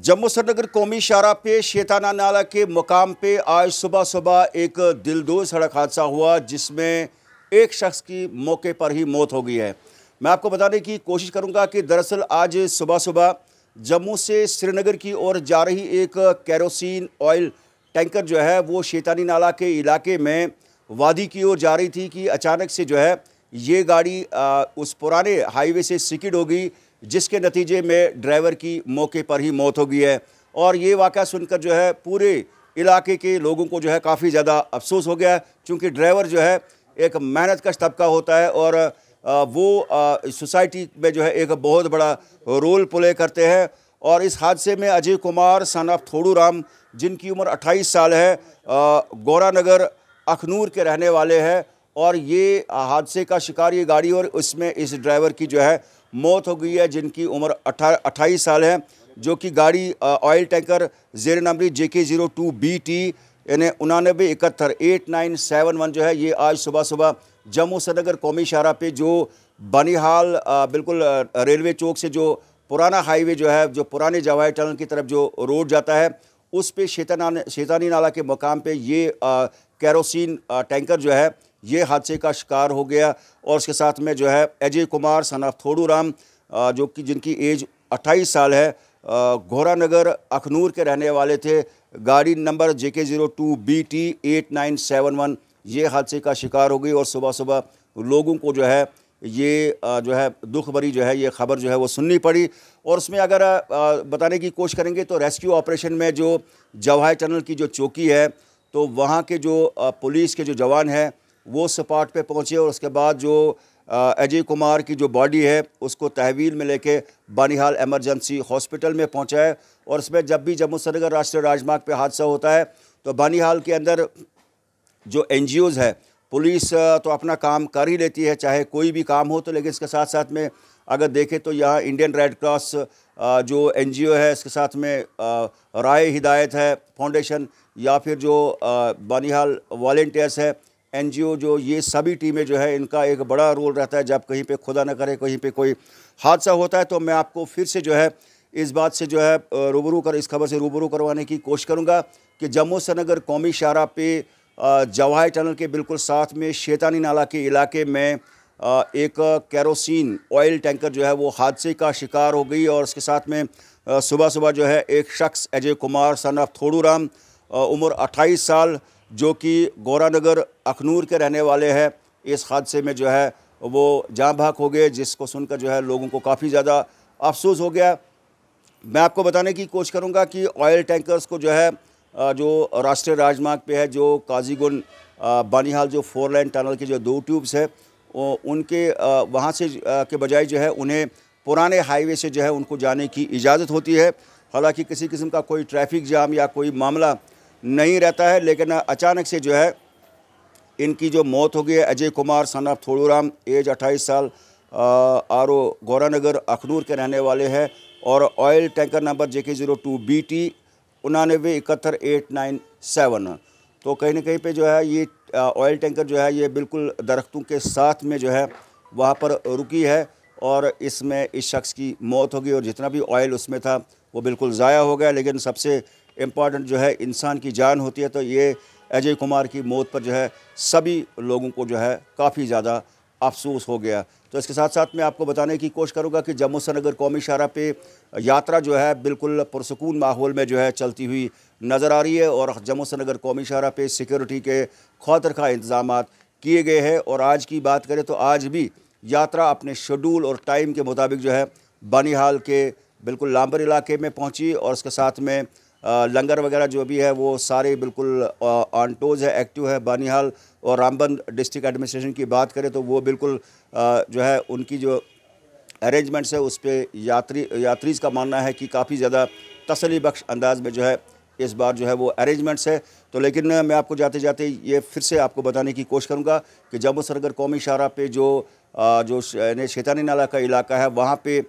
जम्मू श्रीनगर कौमी शाहरा पे शेताना नाला के मकाम पे आज सुबह सुबह एक दिलदोज सड़क हादसा हुआ जिसमें एक शख्स की मौके पर ही मौत हो गई है मैं आपको बताने की कोशिश करूंगा कि दरअसल आज सुबह सुबह जम्मू से श्रीनगर की ओर जा रही एक कैरोसिन ऑयल टैंकर जो है वो शेतानी नाला के इलाके में वादी की ओर जा रही थी कि अचानक से जो है ये गाड़ी आ, उस पुराने हाईवे से सिकिड होगी जिसके नतीजे में ड्राइवर की मौके पर ही मौत हो गई है और ये वाक़ा सुनकर जो है पूरे इलाके के लोगों को जो है काफ़ी ज़्यादा अफसोस हो गया है क्योंकि ड्राइवर जो है एक मेहनत का तबका होता है और वो सोसाइटी में जो है एक बहुत बड़ा रोल प्ले करते हैं और इस हादसे में अजय कुमार सन ऑफ थोड़ू राम जिनकी उम्र 28 साल है गौरानगर अखनूर के रहने वाले हैं और ये हादसे का शिकार ये गाड़ी और इसमें इस ड्राइवर की जो है मौत हो गई है जिनकी उम्र अठारह अट्ठाईस साल है जो कि गाड़ी ऑयल टैंकर जेर नंबरी जे K zero two B T यानी उनानबे इकहत्तर एट नाइन सेवन वन जो है ये आज सुबह सुबह जम्मू श्रीनगर कौमी शाहरा पे जो बनिहाल बिल्कुल रेलवे चौक से जो पुराना हाईवे जो है जो पुराने जवाहर टनल की तरफ जो रोड जाता है उस पर शेताना शेतानी नाला के मकाम पर ये कैरोसिन टैंकर जो है ये हादसे का शिकार हो गया और उसके साथ में जो है अजय कुमार सना थोड़ू राम जो कि जिनकी एज 28 साल है घोरानगर अखनूर के रहने वाले थे गाड़ी number J K zero two B T eight nine seven one ये हादसे का शिकार हो गई और सुबह सुबह लोगों को जो है ये जो है दुख भरी जो है ये खबर जो है वो सुननी पड़ी और उसमें अगर बताने की कोशिश करेंगे तो रेस्क्यू ऑपरेशन में जो जवाहर टनल की जो चौकी है तो वहाँ के जो पुलिस के जो जवान हैं वो स्पॉट पे पहुँचे और उसके बाद जो अजय कुमार की जो बॉडी है उसको तहवील में लेके बानिहाल एमरजेंसी हॉस्पिटल में पहुँचाए और उसमें जब भी जम्मू श्रीनगर राष्ट्रीय राजमार्ग पर हादसा होता है तो बानिहाल के अंदर जो एन है पुलिस तो अपना काम कर ही लेती है चाहे कोई भी काम हो तो लेकिन इसके साथ साथ में अगर देखें तो यहाँ इंडियन रेड क्रॉस जो एनजीओ है इसके साथ में राय हिदायत है फाउंडेशन या फिर जो बनिहाल वॉल्टियर्स है एनजीओ जो ये सभी टीमें जो है इनका एक बड़ा रोल रहता है जब कहीं पे खुदा ना करे कहीं पे कोई हादसा होता है तो मैं आपको फिर से जो है इस बात से जो है रूबरू कर इस खबर से रूबरू करवाने की कोशिश करूँगा कि जम्मू श्रीनगर कौमी शाहरा पे जवाहर टनल के बिल्कुल साथ में शैतानी नाला के इलाके में एक कैरोसिन ऑयल टैंकर जो है वो हादसे का शिकार हो गई और उसके साथ में सुबह सुबह जो है एक शख्स अजय कुमार सन ऑफ थोड़ूराम उम्र 28 साल जो कि गौरानगर अखनूर के रहने वाले हैं इस हादसे में जो है वो जहाँ भाग हो गए जिसको सुनकर जो है लोगों को काफ़ी ज़्यादा अफसोस हो गया मैं आपको बताने की कोशिश करूँगा कि ऑयल टैंकर्स को जो है जो राष्ट्रीय राजमार्ग पे है जो काजीगुन बानीहाल जो फोर लाइन टनल के जो दो ट्यूब्स है उनके वहाँ से के बजाय जो है उन्हें पुराने हाईवे से जो है उनको जाने की इजाज़त होती है हालांकि किसी किस्म का कोई ट्रैफिक जाम या कोई मामला नहीं रहता है लेकिन अचानक से जो है इनकी जो मौत हो गई है Ajay Kumar son of Thoduram age 28 साल आर ओ गौरानगर अखनूर के रहने वाले हैं और oil tanker number J K zero two B T उनानवे इकहत्तर एट नाइन सेवन तो कहीं ना कहीं पे जो है ये ऑयल टैंकर जो है ये बिल्कुल दरख्तों के साथ में जो है वहाँ पर रुकी है और इसमें इस शख्स की मौत हो गई और जितना भी ऑयल उसमें था वो बिल्कुल ज़ाया हो गया लेकिन सबसे इम्पॉर्टेंट जो है इंसान की जान होती है तो ये अजय कुमार की मौत पर जो है सभी लोगों को जो है काफ़ी ज़्यादा अफसोस हो गया तो इसके साथ साथ मैं आपको बताने की कोशिश करूँगा कि जम्मू श्रीनगर कौमी शाहरा पे यात्रा जो है बिल्कुल पुरसकून माहौल में जो है चलती हुई नज़र आ रही है और जम्मू श्रीनगर कौमी शाहरा पे सिक्योरिटी के खौतर खा इंतजाम किए गए हैं और आज की बात करें तो आज भी यात्रा अपने शेड्यूल और टाइम के मुताबिक जो है बनिहाल के बिल्कुल लाम्बर इलाके में पहुँची और उसके साथ में लंगर वगैरह जो भी है वो सारे बिल्कुल ऑनटोज है एक्टिव है बानिहाल और रामबंद डिस्ट्रिक्ट एडमिनिस्ट्रेशन की बात करें तो वो बिल्कुल जो है उनकी जो अरेंजमेंट्स है उस पर यात्री यात्रीज का मानना है कि काफ़ी ज़्यादा तसली बख्श अंदाज में जो है इस बार जो है वो अरेंजमेंट्स है तो लेकिन मैं आपको जाते जाते ये फिर से आपको बताने की कोशिश करूँगा कि जम्मू सरगर कौमी शाहरा पे जो जो शैतानी नाला का इलाका है वहाँ पे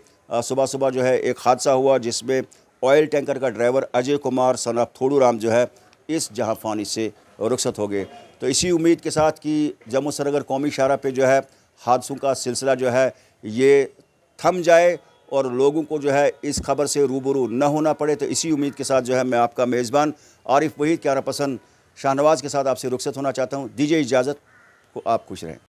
सुबह सुबह जो है एक हादसा हुआ जिसमें ऑयल टैंकर का ड्राइवर अजय कुमार थोड़ू थोड़ूराम जो है इस जहाँफानी से रुखसत हो गए तो इसी उम्मीद के साथ कि जम्मू सरगर कौमी शारा पे जो है हादसों का सिलसिला जो है ये थम जाए और लोगों को जो है इस खबर से रूबरू न होना पड़े तो इसी उम्मीद के साथ जो है मैं आपका मेज़बान आरिफ वहीद क्यारा पसंद शाहनवाज के साथ आपसे रुखसत होना चाहता हूँ दीजिए इजाज़त को आप खुश रहें